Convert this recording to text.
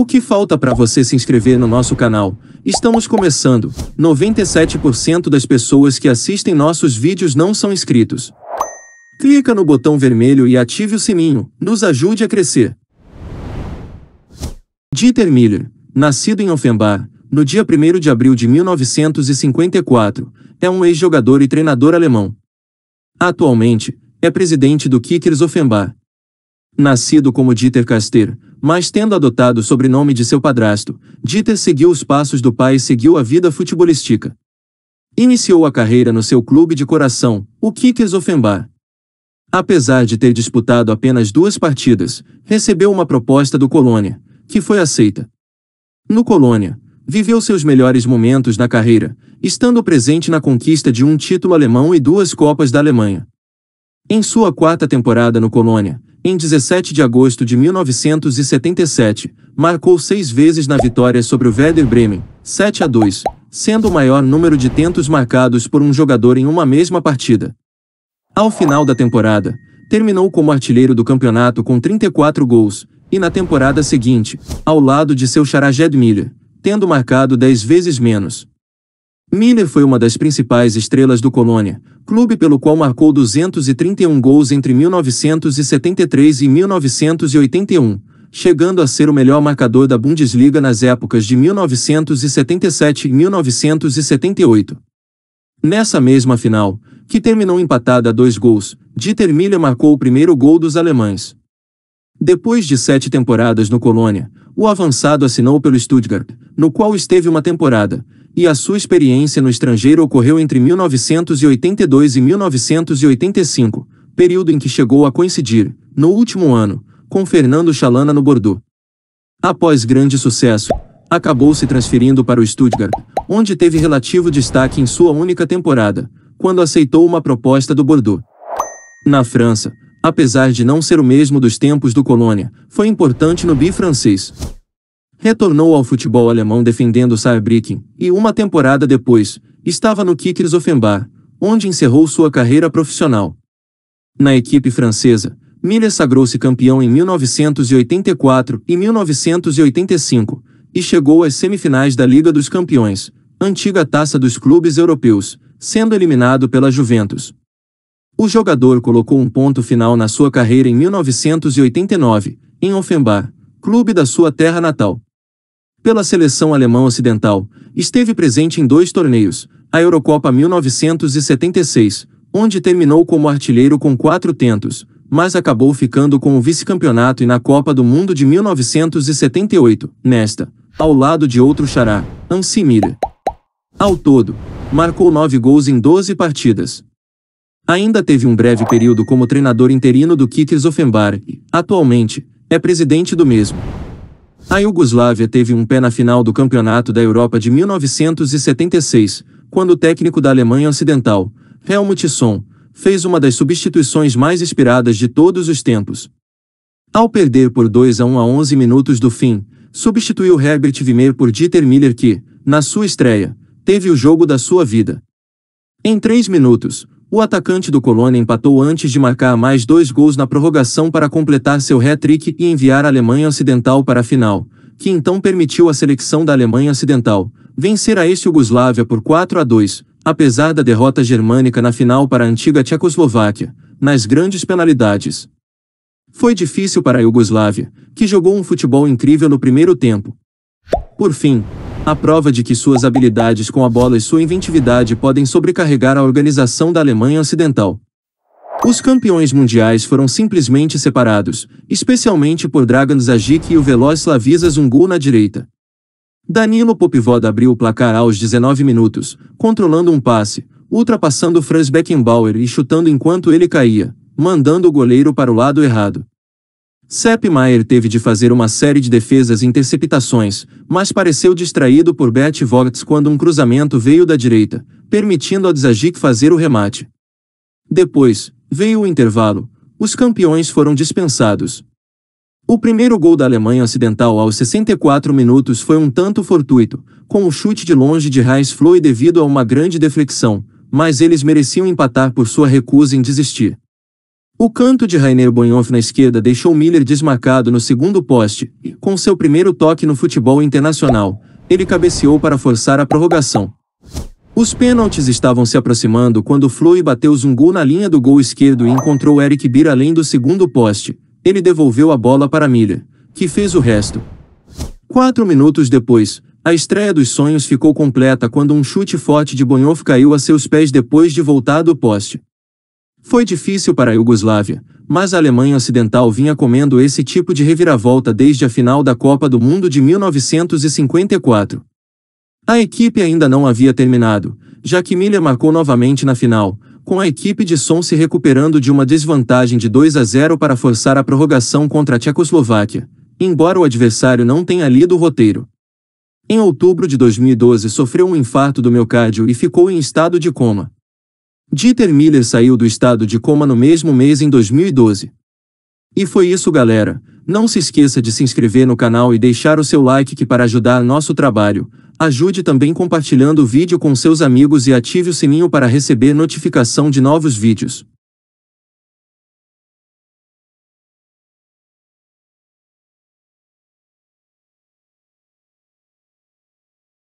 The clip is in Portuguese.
O que falta para você se inscrever no nosso canal? Estamos começando. 97% das pessoas que assistem nossos vídeos não são inscritos. Clica no botão vermelho e ative o sininho. Nos ajude a crescer. Dieter Miller, nascido em Offenbach, no dia 1 de abril de 1954, é um ex-jogador e treinador alemão. Atualmente, é presidente do Kickers Offenbach. Nascido como Dieter Kaster, mas tendo adotado o sobrenome de seu padrasto, Dieter seguiu os passos do pai e seguiu a vida futebolística. Iniciou a carreira no seu clube de coração, o Kickers Offenbar. Apesar de ter disputado apenas duas partidas, recebeu uma proposta do Colônia, que foi aceita. No Colônia, viveu seus melhores momentos na carreira, estando presente na conquista de um título alemão e duas Copas da Alemanha. Em sua quarta temporada no Colônia, em 17 de agosto de 1977, marcou seis vezes na vitória sobre o Werder Bremen, 7 a 2, sendo o maior número de tentos marcados por um jogador em uma mesma partida. Ao final da temporada, terminou como artilheiro do campeonato com 34 gols, e na temporada seguinte, ao lado de seu Charajed Miller, tendo marcado 10 vezes menos, Miller foi uma das principais estrelas do Colônia, clube pelo qual marcou 231 gols entre 1973 e 1981, chegando a ser o melhor marcador da Bundesliga nas épocas de 1977 e 1978. Nessa mesma final, que terminou empatada a dois gols, Dieter Miller marcou o primeiro gol dos alemães. Depois de sete temporadas no Colônia, o avançado assinou pelo Stuttgart, no qual esteve uma temporada, e a sua experiência no estrangeiro ocorreu entre 1982 e 1985, período em que chegou a coincidir, no último ano, com Fernando Chalana no Bordeaux. Após grande sucesso, acabou se transferindo para o Stuttgart, onde teve relativo destaque em sua única temporada, quando aceitou uma proposta do Bordeaux. Na França, apesar de não ser o mesmo dos tempos do Colônia, foi importante no bi francês, retornou ao futebol alemão defendendo o Saarbrücken, e uma temporada depois, estava no Kickers Offenbach, onde encerrou sua carreira profissional. Na equipe francesa, Miller sagrou-se campeão em 1984 e 1985, e chegou às semifinais da Liga dos Campeões, antiga taça dos clubes europeus, sendo eliminado pela Juventus. O jogador colocou um ponto final na sua carreira em 1989, em Offenbach, clube da sua terra natal pela seleção alemã ocidental, esteve presente em dois torneios, a Eurocopa 1976, onde terminou como artilheiro com quatro tentos, mas acabou ficando com o vice-campeonato e na Copa do Mundo de 1978, nesta, ao lado de outro xará, Ansimira. Ao todo, marcou nove gols em 12 partidas. Ainda teve um breve período como treinador interino do Kickers Offenbach e, atualmente, é presidente do mesmo. A Iugoslávia teve um pé na final do Campeonato da Europa de 1976, quando o técnico da Alemanha Ocidental, Helmut Sson, fez uma das substituições mais inspiradas de todos os tempos. Ao perder por 2 a 1 a 11 minutos do fim, substituiu Herbert Wimmer por Dieter Miller que, na sua estreia, teve o jogo da sua vida. Em três minutos, o atacante do Colônia empatou antes de marcar mais dois gols na prorrogação para completar seu hat-trick e enviar a Alemanha Ocidental para a final, que então permitiu à seleção da Alemanha Ocidental vencer a ex-Yugoslávia por 4 a 2, apesar da derrota germânica na final para a antiga Tchecoslováquia, nas grandes penalidades. Foi difícil para a Iugoslávia, que jogou um futebol incrível no primeiro tempo. Por fim, a prova de que suas habilidades com a bola e sua inventividade podem sobrecarregar a organização da Alemanha Ocidental. Os campeões mundiais foram simplesmente separados, especialmente por Dragan Zajic e o veloz Slavisa Zungu na direita. Danilo Popivoda abriu o placar aos 19 minutos, controlando um passe, ultrapassando Franz Beckenbauer e chutando enquanto ele caía, mandando o goleiro para o lado errado. Seppmaier teve de fazer uma série de defesas e interceptações, mas pareceu distraído por Bert Vogts quando um cruzamento veio da direita, permitindo a Dzagic fazer o remate. Depois, veio o intervalo, os campeões foram dispensados. O primeiro gol da Alemanha Ocidental aos 64 minutos foi um tanto fortuito, com um chute de longe de Reis Floyd devido a uma grande deflexão, mas eles mereciam empatar por sua recusa em desistir. O canto de Rainer Bonhoff na esquerda deixou Miller desmarcado no segundo poste. Com seu primeiro toque no futebol internacional, ele cabeceou para forçar a prorrogação. Os pênaltis estavam se aproximando quando Flui bateu gol na linha do gol esquerdo e encontrou Eric Bir além do segundo poste. Ele devolveu a bola para Miller, que fez o resto. Quatro minutos depois, a estreia dos sonhos ficou completa quando um chute forte de Bonhoff caiu a seus pés depois de voltar do poste. Foi difícil para a Iugoslávia, mas a Alemanha Ocidental vinha comendo esse tipo de reviravolta desde a final da Copa do Mundo de 1954. A equipe ainda não havia terminado, já que Milha marcou novamente na final, com a equipe de Som se recuperando de uma desvantagem de 2 a 0 para forçar a prorrogação contra a Tchecoslováquia, embora o adversário não tenha lido o roteiro. Em outubro de 2012 sofreu um infarto do miocárdio e ficou em estado de coma. Dieter Miller saiu do estado de coma no mesmo mês em 2012. E foi isso, galera. Não se esqueça de se inscrever no canal e deixar o seu like que para ajudar nosso trabalho. Ajude também compartilhando o vídeo com seus amigos e ative o sininho para receber notificação de novos vídeos.